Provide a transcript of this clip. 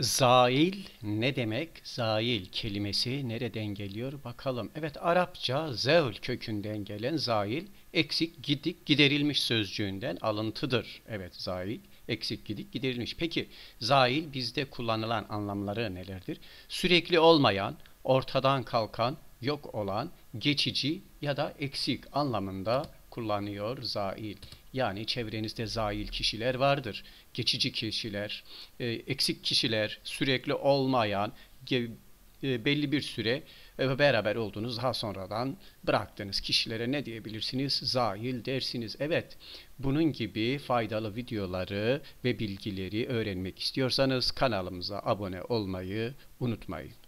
Zail ne demek? Zail kelimesi nereden geliyor bakalım. Evet Arapça zeul kökünden gelen zail eksik gidik giderilmiş sözcüğünden alıntıdır. Evet zail eksik gidik giderilmiş. Peki zail bizde kullanılan anlamları nelerdir? Sürekli olmayan, ortadan kalkan, yok olan, geçici ya da eksik anlamında kullanıyor zail. Yani çevrenizde zail kişiler vardır. Geçici kişiler, e, eksik kişiler, sürekli olmayan, e, belli bir süre e, beraber oldunuz, daha sonradan bıraktığınız kişilere ne diyebilirsiniz? Zail dersiniz. Evet, bunun gibi faydalı videoları ve bilgileri öğrenmek istiyorsanız kanalımıza abone olmayı unutmayın.